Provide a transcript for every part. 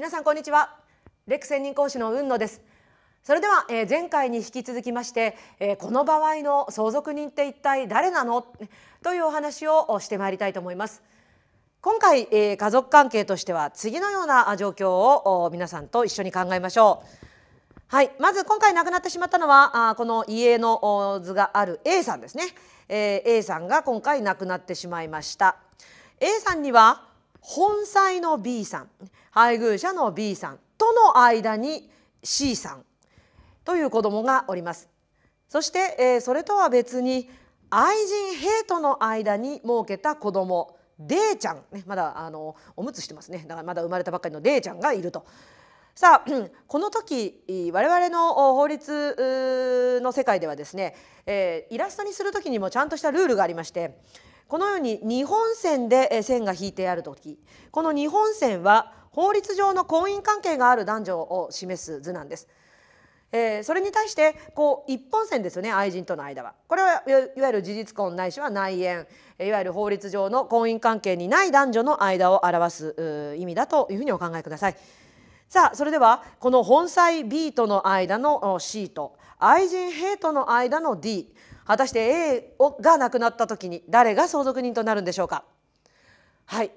皆さんこんにちはレク専任講師の雲野ですそれでは、えー、前回に引き続きまして、えー、この場合の相続人って一体誰なのというお話をしてまいりたいと思います今回、えー、家族関係としては次のような状況を皆さんと一緒に考えましょうはいまず今回亡くなってしまったのはあこの家の図がある A さんですね、えー、A さんが今回亡くなってしまいました A さんには本妻の B さん配偶者の B さんとの間に C さんという子供がおりますそして、えー、それとは別に愛人兵との間に設けた子供 D ちゃん、ね、まだあのおむつしてますねだからまだ生まれたばっかりの D ちゃんがいると。さあ この時我々の法律の世界ではですね、えー、イラストにする時にもちゃんとしたルールがありましてこのように2本線で線が引いてある時この2本線は法律上の婚姻関係がある男女を示す図なんです。えー、それに対してこう一本線ですよね愛人との間は。これはいわゆる事実婚ないしは内縁いわゆる法律上の婚姻関係にない男女の間を表す意味だというふうにお考えください。さあそれではこの本妻 B との間の C と愛人 A との間の D 果たして A をが亡くなった時に誰が相続人となるんでしょうかはい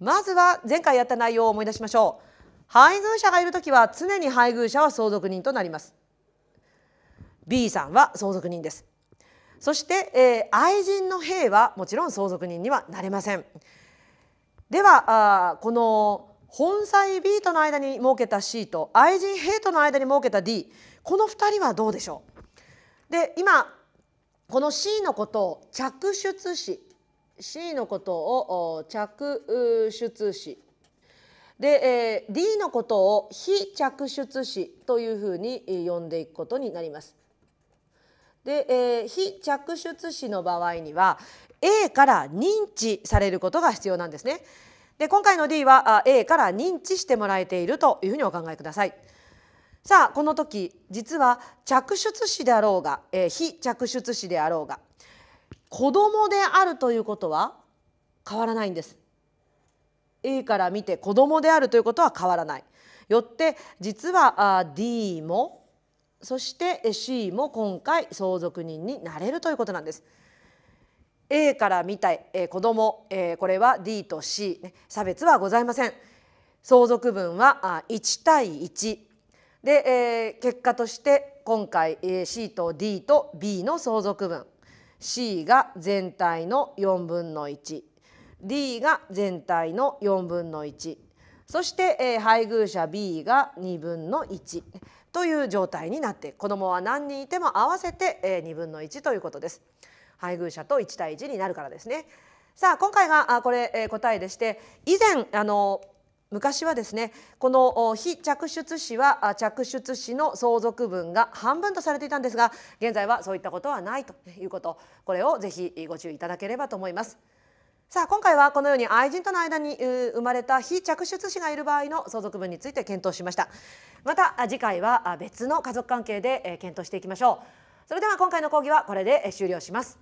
まずは前回やった内容を思い出しましょう配偶者がいる時は常に配偶者は相続人となります B さんは相続人ですそして、えー、愛人の兵はもちろん相続人にはなれませんではあこの本妻 B との間に設けた C と愛人 A との間に設けた D この2人はどうでしょうで今この C のことを着出詞 C のことを着出詞で、えー、D のことを非着出詞というふうに呼んでいくことになります。で、えー、非着出詞の場合には A から認知されることが必要なんですね。で今回の D は A から認知してもらえているというふうにお考えください。さあこの時実は着出子であろうが、えー、非着出子であろうが子供であるということは変わらないんです。A から見て子供であるということは変わらない。よって実はあ D もそして C も今回相続人になれるということなんです。A から見たい、えー、子供、えー、これは D と C、ね、差別はございません。相続分はあ1対1で、えー、結果として今回、えー、C と D と B の相続分 C が全体の4分の 1D が全体の4分の1そして、えー、配偶者 B が2分の1という状態になって子どもは何人いても合わせて、えー、2分の1ということです。配偶者と1対1になるからですね。さあ今回がこれ、え答えでして以前あの昔はですねこの非着出子は着出子の相続分が半分とされていたんですが現在はそういったことはないということこれをぜひご注意いただければと思います。さあ今回はこのように愛人との間に生まれた非着出子がいる場合の相続分について検討しましたまた次回は別の家族関係で検討していきましょうそれでは今回の講義はこれで終了します